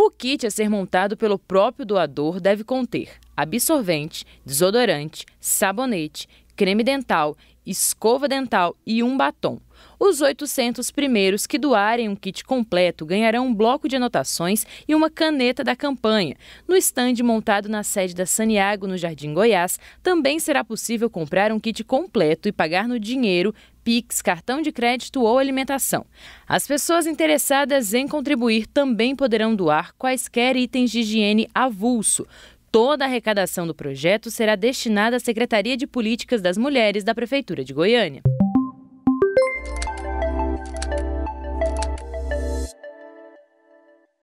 O kit a ser montado pelo próprio doador deve conter absorvente, desodorante, sabonete, creme dental, escova dental e um batom. Os 800 primeiros que doarem um kit completo ganharão um bloco de anotações e uma caneta da campanha. No estande montado na sede da Saniago, no Jardim Goiás, também será possível comprar um kit completo e pagar no dinheiro, Pix, cartão de crédito ou alimentação. As pessoas interessadas em contribuir também poderão doar quaisquer itens de higiene avulso, Toda a arrecadação do projeto será destinada à Secretaria de Políticas das Mulheres da Prefeitura de Goiânia.